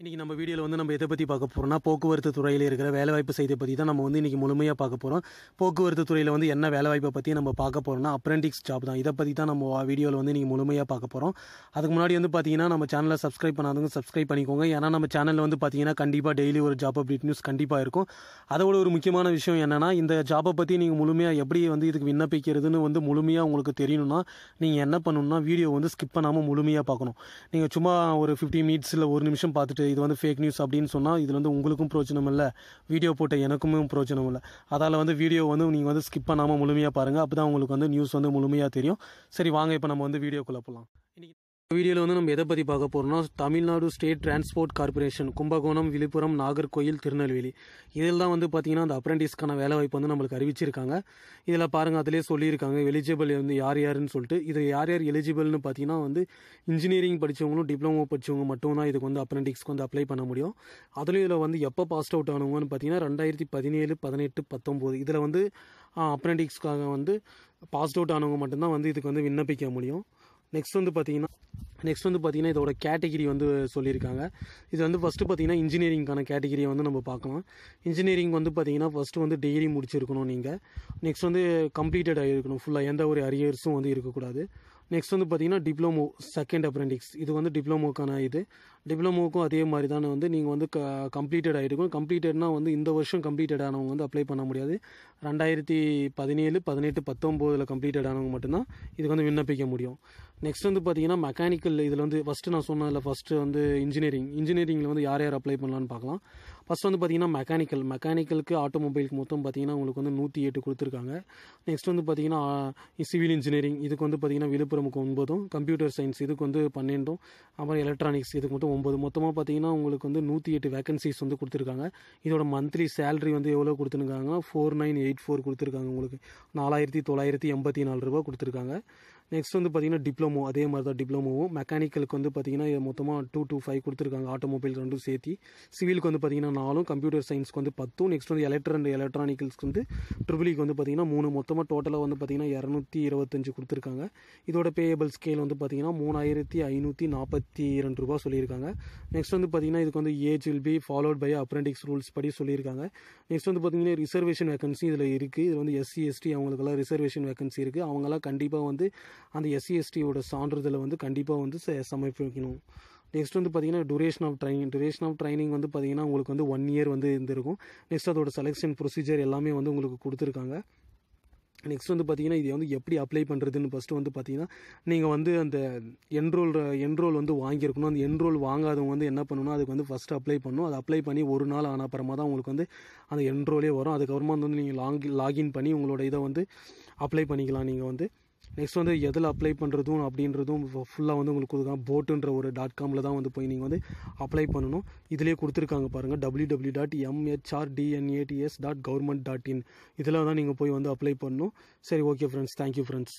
இன்றைக்கி நம்ம வீடியோவில் வந்து நம்ம எதை பற்றி பார்க்க போகிறோம்னா போக்குவரத்து துறையில் இருக்கிற வேலைவாய்ப்பு செய்தி பற்றி தான் நம்ம வந்து இன்றைக்கி முழுமையாக பார்க்க போகிறோம் போக்குவரத்து துறையில் வந்து என்ன வேலைவாய்ப்பை பற்றி நம்ம பார்க்க போகிறோம்னா அப்ரெண்டிக்ஸ் ஜாப் தான் இதை பற்றி தான் நம்ம வீடியோவில் வந்து நீங்கள் முழுமையாக பார்க்க போகிறோம் அதுக்கு முன்னாடி வந்து பார்த்தீங்கன்னா நம்ம சேனலை சப்ஸ்கிரைப் பண்ணாதவங்க சப்ஸ்கிரைப் பண்ணிக்கோங்க ஏன்னா நம்ம சேனலில் வந்து பார்த்தீங்கன்னா கண்டிப்பாக டெய்லி ஒரு ஜாப் அப்டேட் நியூஸ் கண்டிப்பாக இருக்கும் அதோட ஒரு முக்கியமான விஷயம் என்னென்னா இந்த ஜாப்பை பற்றி நீங்கள் முழுமையாக எப்படி வந்து இதுக்கு விண்ணப்பிக்கிறதுன்னு வந்து முழுமையாக உங்களுக்கு தெரியணும்னா நீங்கள் என்ன பண்ணணும்னா வீடியோ வந்து ஸ்கிப் பண்ணாமல் முழுமையாக பார்க்கணும் நீங்கள் சும்மா ஒரு ஃபிஃப்டி மினிட்ஸில் ஒரு நிமிஷம் பார்த்துட்டு இது வந்து ஃபேக் நியூஸ் அப்படின்னு சொன்னால் இதில் வந்து உங்களுக்கும் பிரோஜனம் இல்லை வீடியோ போட்ட எனக்குமே பிரோஜனம் இல்லை அதால் வந்து வீடியோ வந்து நீங்கள் வந்து ஸ்கிப் பண்ணாமல் முழுமையாக பாருங்கள் அப்போ தான் உங்களுக்கு வந்து நியூஸ் வந்து முழுமையாக தெரியும் சரி வாங்க இப்போ நம்ம வந்து வீடியோக்குள்ளே போகலாம் வீடியோவில் வந்து நம்ம எதை பற்றி பார்க்க போகிறோம்னா Tamil Nadu state transport corporation Kumbakonam Villupuram Nagercoil Tirunelveli இதில் தான் வந்து பார்த்தீங்கன்னா அந்த அப்ரெண்டிஸ்க்கான வேலை வாய்ப்பு வந்து நம்மளுக்கு அறிவிச்சிருக்காங்க இதில் பாருங்கள் அதிலே சொல்லியிருக்காங்க எலிஜிபிள் வந்து யார் யாருன்னு சொல்லிட்டு இது யார் யார் எலிஜிபிள்னு பார்த்தீங்கன்னா வந்து இன்ஜினியரிங் படித்தவங்களும் டிப்ளமோ படித்தவங்க மட்டும் தான் இதுக்கு வந்து அப்ரெண்டிஸ்க்கு வந்து அப்ளை பண்ண முடியும் அதுலேயும் இதில் வந்து எப்போ பாஸ்ட் அவுட் ஆனவங்கன்னு பார்த்தீங்கன்னா ரெண்டாயிரத்தி பதினேழு பதினெட்டு பத்தொம்போது இதில் வந்து அப்ரெண்டிஸ்க்காக வந்து பாஸ்ட் அவுட் ஆனவங்க மட்டும்தான் வந்து இதுக்கு வந்து விண்ணப்பிக்க முடியும் நெக்ஸ்ட் வந்து பார்த்தீங்கன்னா நெக்ஸ்ட் வந்து பார்த்திங்கன்னா இதோட கேட்டகிரி வந்து சொல்லியிருக்காங்க இது வந்து ஃபஸ்ட்டு பார்த்திங்கன்னா இன்ஜினியரிங்க்கான கேட்டகிரியை வந்து நம்ம பார்க்கலாம் இன்ஜினியரிங் வந்து பார்த்திங்கன்னா ஃபஸ்ட்டு வந்து டிகிரி முடிச்சிருக்கணும் நீங்கள் நெக்ஸ்ட் வந்து கம்ப்ளீட்டட் ஆகிருக்கணும் ஃபுல்லாக எந்த ஒரு அரியர்ஸும் வந்து இருக்கக்கூடாது நெக்ஸ்ட் வந்து பார்த்தீங்கன்னா டிப்ளமோ செகண்ட் அப்ரெண்டிக்ஸ் இது வந்து டிப்ளமோக்கான இது டிப்ளமோக்கும் அதே மாதிரி தானே வந்து நீங்கள் வந்து க கம்ப்ளீட்டட் ஆகிருக்கும் கம்ப்ளீட்டட்னா வந்து இந்த வருஷம் கம்ப்ளீட்டட் ஆனவங்க வந்து அப்ளை பண்ண முடியாது ரெண்டாயிரத்தி பதினேழு பதினெட்டு பத்தொம்போதில் கம்ப்ளீட்டட் ஆனவங்க மட்டும்தான் இதுக்கு வந்து விண்ணப்பிக்க முடியும் நெக்ஸ்ட் வந்து பார்த்தீங்கன்னா மெக்கானிக்கல் இதில் வந்து ஃபஸ்ட்டு நான் சொன்னதில் ஃபஸ்ட்டு வந்து இன்ஜினியரிங் இன்ஜினியரிங்கில் வந்து யார் யார் அப்ளை பண்ணலான்னு பார்க்கலாம் ஃபஸ்ட் வந்து பார்த்திங்கன்னா மெக்கானிக்கல் மெக்கானிக்கலுக்கு ஆட்டோமொபைலுக்கு மொத்தம் பார்த்திங்கன்னா உங்களுக்கு வந்து நூற்றி எட்டு கொடுத்துருக்காங்க நெக்ஸ்ட் வந்து பார்த்திங்கன்னா சிவில் இன்ஜினியரிங் இதுக்கு வந்து பார்த்திங்கன்னா விழுப்புரமுக்கு ஒன்பதும் கம்ப்யூட்டர் சயின்ஸ் இதுக்கு வந்து பன்னெண்டும் அப்புறம் எலக்ட்ரானிக்ஸ் இதுக்கு மட்டும் ஒம்பது மொத்தமாக பார்த்திங்கன்னா உங்களுக்கு வந்து நூற்றி எட்டு வேகன்சிஸ் வந்து கொடுத்துருக்காங்க இதோட மந்த்லி சேலரி வந்து எவ்வளோ கொடுத்துருக்காங்கன்னா ஃபோர் நைன் எயிட் ஃபோர் கொடுத்துருக்காங்க உங்களுக்கு நாலாயிரத்தி தொள்ளாயிரத்தி எண்பத்தி நாலு ரூபா கொடுத்துருக்காங்க நெக்ஸ்ட் வந்து பார்த்திங்கன்னா டிப்ளமோ அதே மாதிரி தான் டிப்ளமோவும் மெக்கானிக்கலுக்கு வந்து பார்த்திங்கன்னா மொத்தமாக டூ டூ ஃபைவ் கொடுத்துருக்காங்க ஆட்டோமொபைல் ரெண்டும் சேர்த்து சிவிலுக்கு வந்து பார்த்திங்கன்னா நாலும் கம்ப்யூட்டர் சயின்ஸ்க்கு வந்து பத்தும் நெக்ஸ்ட் வந்து எலக்ட்ரிக் அண்ட் எலக்ட்ரானிக்கல்ஸ்க்கு வந்து ட்ரிபிளிக்கு e வந்து பார்த்திங்கன்னா மூணு மொத்தமாக டோட்டலாக வந்து பார்த்திங்கன்னா இரநூத்தி இருபத்தஞ்சு கொடுத்துருக்காங்க இதோட பேயபிள் ஸ்கேல் வந்து பார்த்திங்கன்னா மூணாயிரத்தி ஐநூற்றி நாற்பத்தி இரண்டு ரூபா சொல்லியிருக்காங்க நெக்ஸ்ட் வந்து பார்த்திங்கன்னா இதுக்கு வந்து age will be followed by apprentice rules படி சொல்லியிருக்காங்க நெக்ஸ்ட் வந்து பார்த்திங்கன்னா ரிசர்வேஷன் வேகன்சி இதில் இருக்குது இது வந்து எஸ்சி எஸ்டி அவங்களுக்கெல்லாம் ரிசர்வேஷன் வேகன்சி இருக்குது அவங்கெல்லாம் கண்டிப்பாக வந்து அந்த எஸ்சிஎஸ்டியோட e சான்றிதழை வந்து கண்டிப்பாக வந்து சமர்ப்பிக்கணும் நெக்ஸ்ட் வந்து பார்த்திங்கன்னா duration of training duration of training வந்து பார்த்திங்கன்னா உங்களுக்கு வந்து ஒன் இயர் வந்து இருந்திருக்கும் நெக்ஸ்ட் அதோட செலெக்ஷன் ப்ரொசீஜர் எல்லாமே வந்து உங்களுக்கு கொடுத்துருக்காங்க நெக்ஸ்ட் வந்து பார்த்தீங்கன்னா இதை வந்து எப்படி அப்ளை பண்ணுறதுன்னு ஃபஸ்ட்டு வந்து பார்த்தீங்கன்னா நீங்கள் வந்து அந்த என்ரோல் என்ரோல் வந்து வாங்கியிருக்கணும் அந்த என்ரோல் வாங்காதவங்க வந்து என்ன பண்ணணும் அதுக்கு வந்து ஃபஸ்ட்டு அப்ளை பண்ணணும் அதை அப்ளை பண்ணி ஒரு நாள் ஆன அப்புறமா தான் உங்களுக்கு வந்து அந்த என்ரோலே வரும் அதுக்கப்புறமா வந்து நீங்கள் லாங் லாகின் பண்ணி உங்களோட இதை வந்து அப்ளை பண்ணிக்கலாம் நீங்கள் வந்து நெக்ஸ்ட் வந்து எதில் அப்ளை பண்ணுறதும் அப்படின்றதும் ஃபுல்லாக வந்து உங்களுக்கு கொடுக்காங்க போட்டுன்ற ஒரு டாட் காமில் தான் வந்து போய் நீங்கள் வந்து அப்ளை பண்ணணும் இதிலேயே கொடுத்துருக்காங்க பாருங்கள் W W dot MHR DNATS dot government dot in இதில் தான் நீங்கள் போய் வந்து அப்ளை பண்ணணும் சரி ஓகே ஃப்ரெண்ட்ஸ் தேங்க்யூ ஃப்ரெண்ட்ஸ்